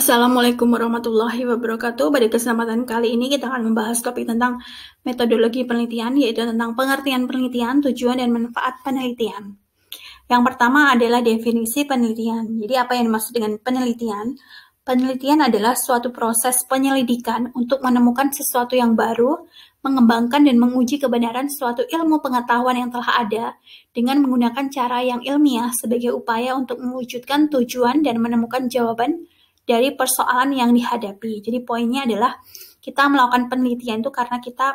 Assalamualaikum warahmatullahi wabarakatuh. Pada kesempatan kali ini kita akan membahas topik tentang metodologi penelitian, yaitu tentang pengertian penelitian, tujuan, dan manfaat penelitian. Yang pertama adalah definisi penelitian. Jadi apa yang dimaksud dengan penelitian? Penelitian adalah suatu proses penyelidikan untuk menemukan sesuatu yang baru, mengembangkan dan menguji kebenaran suatu ilmu pengetahuan yang telah ada dengan menggunakan cara yang ilmiah sebagai upaya untuk mewujudkan tujuan dan menemukan jawaban dari persoalan yang dihadapi. Jadi poinnya adalah kita melakukan penelitian itu karena kita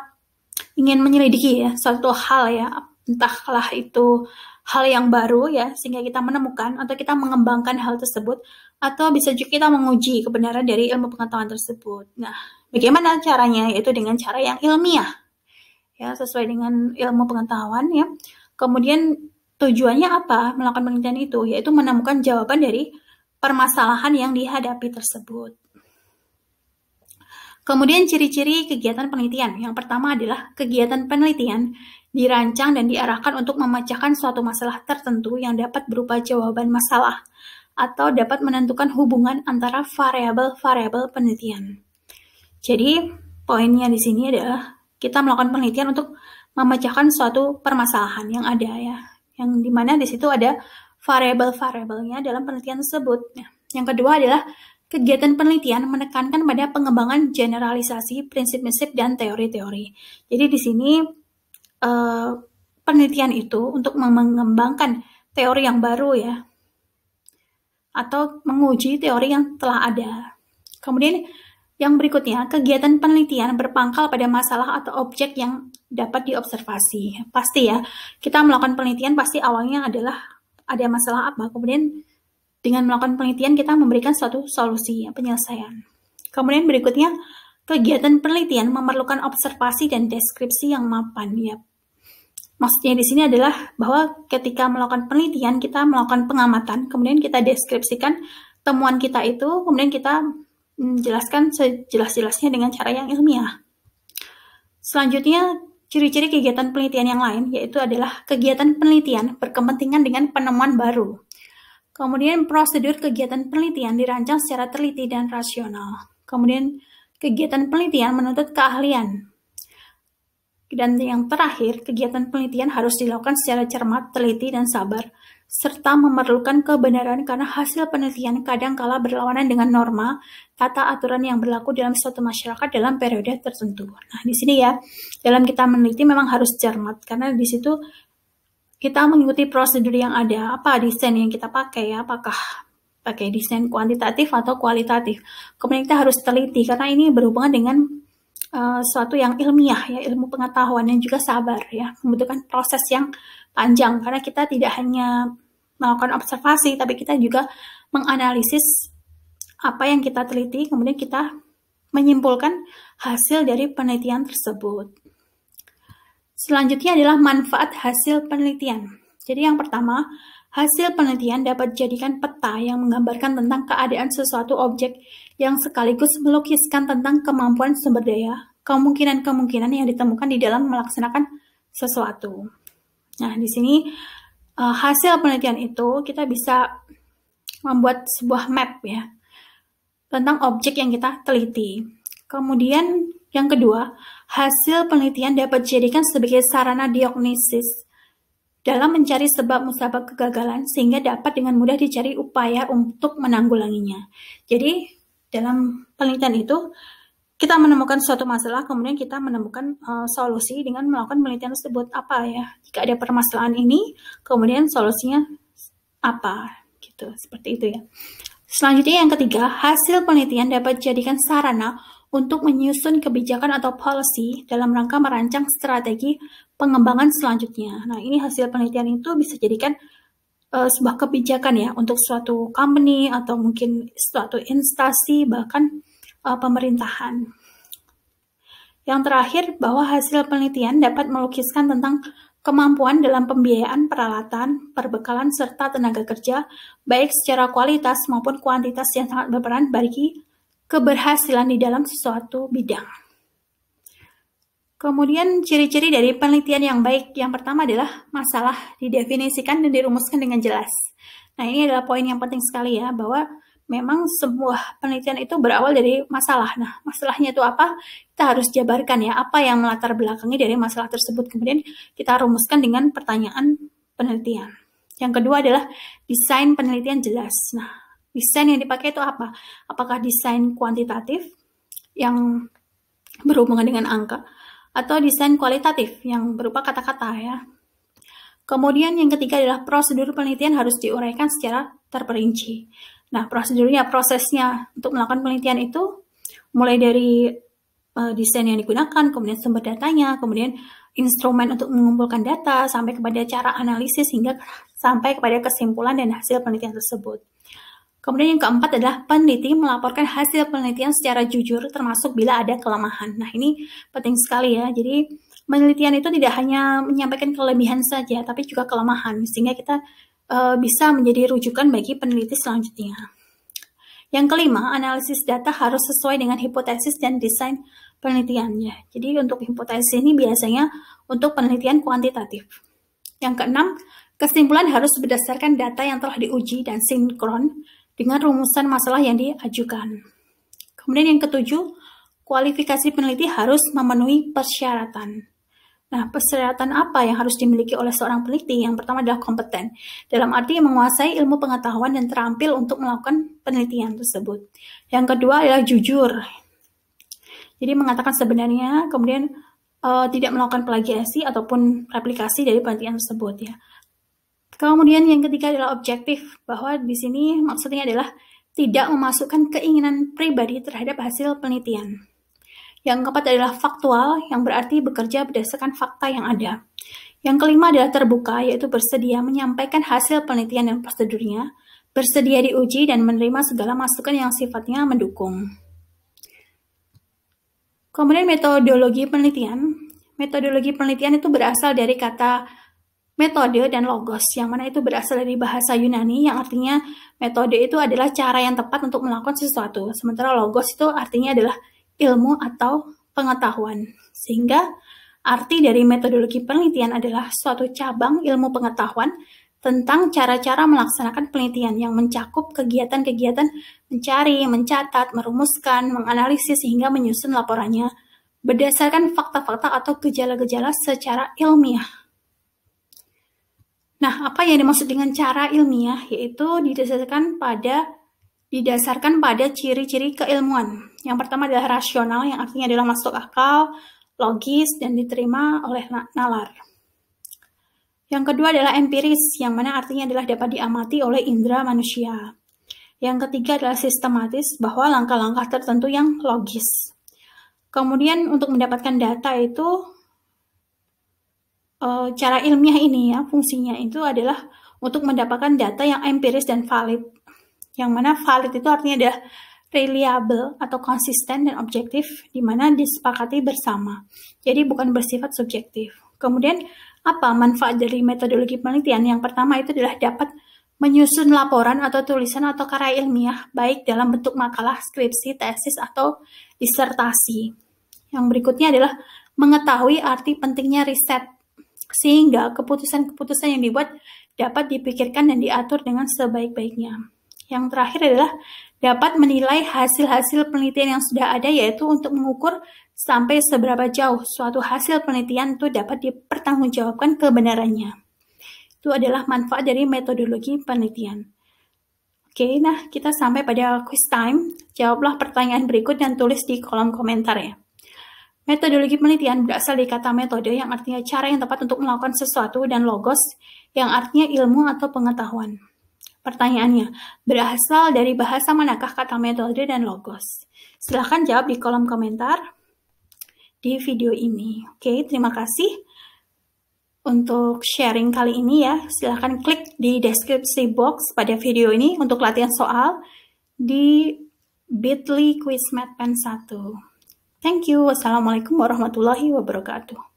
ingin menyelidiki ya suatu hal ya entahlah itu hal yang baru ya sehingga kita menemukan atau kita mengembangkan hal tersebut atau bisa juga kita menguji kebenaran dari ilmu pengetahuan tersebut. Nah, bagaimana caranya? Yaitu dengan cara yang ilmiah. Ya, sesuai dengan ilmu pengetahuan ya. Kemudian tujuannya apa melakukan penelitian itu? Yaitu menemukan jawaban dari permasalahan yang dihadapi tersebut. Kemudian ciri-ciri kegiatan penelitian. Yang pertama adalah kegiatan penelitian dirancang dan diarahkan untuk memecahkan suatu masalah tertentu yang dapat berupa jawaban masalah atau dapat menentukan hubungan antara variabel-variabel penelitian. Jadi, poinnya di sini adalah kita melakukan penelitian untuk memecahkan suatu permasalahan yang ada ya, yang dimana di situ ada variabel-variabelnya dalam penelitian tersebut. Nah, yang kedua adalah Kegiatan penelitian menekankan pada pengembangan generalisasi prinsip-prinsip dan teori-teori. Jadi di sini eh, penelitian itu untuk mengembangkan teori yang baru ya, atau menguji teori yang telah ada. Kemudian yang berikutnya, kegiatan penelitian berpangkal pada masalah atau objek yang dapat diobservasi. Pasti ya, kita melakukan penelitian pasti awalnya adalah ada masalah apa. Kemudian dengan melakukan penelitian kita memberikan suatu solusi ya, penyelesaian. Kemudian berikutnya kegiatan penelitian memerlukan observasi dan deskripsi yang mapan ya. Maksudnya di sini adalah bahwa ketika melakukan penelitian kita melakukan pengamatan, kemudian kita deskripsikan temuan kita itu, kemudian kita menjelaskan mm, sejelas-jelasnya dengan cara yang ilmiah. Selanjutnya Ciri-ciri kegiatan penelitian yang lain yaitu adalah kegiatan penelitian berkepentingan dengan penemuan baru. Kemudian prosedur kegiatan penelitian dirancang secara teliti dan rasional. Kemudian kegiatan penelitian menuntut keahlian. Dan yang terakhir, kegiatan penelitian harus dilakukan secara cermat, teliti, dan sabar serta memerlukan kebenaran karena hasil penelitian kadang kala berlawanan dengan norma, tata aturan yang berlaku dalam suatu masyarakat dalam periode tertentu. Nah, di sini ya, dalam kita meneliti memang harus cermat karena di situ kita mengikuti prosedur yang ada, apa desain yang kita pakai ya, apakah pakai desain kuantitatif atau kualitatif. Kemudian kita harus teliti karena ini berhubungan dengan uh, suatu yang ilmiah ya ilmu pengetahuan yang juga sabar ya membutuhkan proses yang panjang karena kita tidak hanya melakukan observasi tapi kita juga menganalisis apa yang kita teliti kemudian kita menyimpulkan hasil dari penelitian tersebut. Selanjutnya adalah manfaat hasil penelitian. Jadi yang pertama, Hasil penelitian dapat dijadikan peta yang menggambarkan tentang keadaan sesuatu objek yang sekaligus melukiskan tentang kemampuan sumber daya, kemungkinan-kemungkinan yang ditemukan di dalam melaksanakan sesuatu. Nah, di sini eh, hasil penelitian itu kita bisa membuat sebuah map ya tentang objek yang kita teliti. Kemudian yang kedua, hasil penelitian dapat dijadikan sebagai sarana diagnosis dalam mencari sebab-musabab kegagalan sehingga dapat dengan mudah dicari upaya untuk menanggulanginya. Jadi, dalam penelitian itu kita menemukan suatu masalah, kemudian kita menemukan uh, solusi dengan melakukan penelitian tersebut apa ya? Jika ada permasalahan ini, kemudian solusinya apa? Gitu, seperti itu ya. Selanjutnya yang ketiga, hasil penelitian dapat dijadikan sarana untuk menyusun kebijakan atau policy dalam rangka merancang strategi pengembangan selanjutnya. Nah, ini hasil penelitian itu bisa jadikan uh, sebuah kebijakan ya untuk suatu company atau mungkin suatu instansi bahkan uh, pemerintahan. Yang terakhir bahwa hasil penelitian dapat melukiskan tentang kemampuan dalam pembiayaan peralatan, perbekalan serta tenaga kerja baik secara kualitas maupun kuantitas yang sangat berperan bagi keberhasilan di dalam sesuatu bidang. Kemudian ciri-ciri dari penelitian yang baik yang pertama adalah masalah didefinisikan dan dirumuskan dengan jelas. Nah ini adalah poin yang penting sekali ya bahwa memang sebuah penelitian itu berawal dari masalah. Nah masalahnya itu apa? Kita harus jabarkan ya apa yang melatar belakangnya dari masalah tersebut. Kemudian kita rumuskan dengan pertanyaan penelitian. Yang kedua adalah desain penelitian jelas. Nah Desain yang dipakai itu apa? Apakah desain kuantitatif yang berhubungan dengan angka atau desain kualitatif yang berupa kata-kata ya. Kemudian yang ketiga adalah prosedur penelitian harus diuraikan secara terperinci. Nah, prosedurnya, prosesnya untuk melakukan penelitian itu mulai dari uh, desain yang digunakan, kemudian sumber datanya, kemudian instrumen untuk mengumpulkan data, sampai kepada cara analisis hingga sampai kepada kesimpulan dan hasil penelitian tersebut. Kemudian yang keempat adalah peneliti melaporkan hasil penelitian secara jujur termasuk bila ada kelemahan. Nah, ini penting sekali ya. Jadi, penelitian itu tidak hanya menyampaikan kelebihan saja, tapi juga kelemahan sehingga kita e, bisa menjadi rujukan bagi peneliti selanjutnya. Yang kelima, analisis data harus sesuai dengan hipotesis dan desain penelitiannya. Jadi, untuk hipotesis ini biasanya untuk penelitian kuantitatif. Yang keenam, kesimpulan harus berdasarkan data yang telah diuji dan sinkron dengan rumusan masalah yang diajukan. Kemudian yang ketujuh, kualifikasi peneliti harus memenuhi persyaratan. Nah, persyaratan apa yang harus dimiliki oleh seorang peneliti? Yang pertama adalah kompeten. Dalam arti menguasai ilmu pengetahuan dan terampil untuk melakukan penelitian tersebut. Yang kedua adalah jujur. Jadi mengatakan sebenarnya, kemudian uh, tidak melakukan plagiasi ataupun replikasi dari penelitian tersebut ya. Kemudian yang ketiga adalah objektif, bahwa di sini maksudnya adalah tidak memasukkan keinginan pribadi terhadap hasil penelitian. Yang keempat adalah faktual, yang berarti bekerja berdasarkan fakta yang ada. Yang kelima adalah terbuka, yaitu bersedia menyampaikan hasil penelitian dan prosedurnya, bersedia diuji dan menerima segala masukan yang sifatnya mendukung. Kemudian metodologi penelitian. Metodologi penelitian itu berasal dari kata metode dan logos, yang mana itu berasal dari bahasa Yunani, yang artinya metode itu adalah cara yang tepat untuk melakukan sesuatu, sementara logos itu artinya adalah ilmu atau pengetahuan. Sehingga arti dari metodologi penelitian adalah suatu cabang ilmu pengetahuan tentang cara-cara melaksanakan penelitian yang mencakup kegiatan-kegiatan mencari, mencatat, merumuskan, menganalisis, sehingga menyusun laporannya berdasarkan fakta-fakta atau gejala-gejala secara ilmiah Nah, apa yang dimaksud dengan cara ilmiah yaitu didasarkan pada didasarkan pada ciri-ciri keilmuan. Yang pertama adalah rasional yang artinya adalah masuk akal, logis dan diterima oleh nalar. Yang kedua adalah empiris yang mana artinya adalah dapat diamati oleh indera manusia. Yang ketiga adalah sistematis bahwa langkah-langkah tertentu yang logis. Kemudian untuk mendapatkan data itu uh, cara ilmiah ini ya fungsinya itu adalah untuk mendapatkan data yang empiris dan valid. Yang mana valid itu artinya ada reliable atau konsisten dan objektif di mana disepakati bersama. Jadi bukan bersifat subjektif. Kemudian apa manfaat dari metodologi penelitian? Yang pertama itu adalah dapat menyusun laporan atau tulisan atau karya ilmiah baik dalam bentuk makalah, skripsi, tesis atau disertasi. Yang berikutnya adalah mengetahui arti pentingnya riset sehingga keputusan-keputusan yang dibuat dapat dipikirkan dan diatur dengan sebaik-baiknya. Yang terakhir adalah dapat menilai hasil-hasil penelitian yang sudah ada yaitu untuk mengukur sampai seberapa jauh suatu hasil penelitian itu dapat dipertanggungjawabkan kebenarannya. Itu adalah manfaat dari metodologi penelitian. Oke, nah kita sampai pada quiz time. Jawablah pertanyaan berikut dan tulis di kolom komentar ya. Metodologi penelitian berasal dari kata metode yang artinya cara yang tepat untuk melakukan sesuatu dan logos yang artinya ilmu atau pengetahuan. Pertanyaannya, berasal dari bahasa manakah kata metode dan logos? Silahkan jawab di kolom komentar di video ini. Oke, terima kasih untuk sharing kali ini ya. Silahkan klik di deskripsi box pada video ini untuk latihan soal di bit.ly Quiz Pen 1. Thank you. Assalamualaikum warahmatullahi wabarakatuh.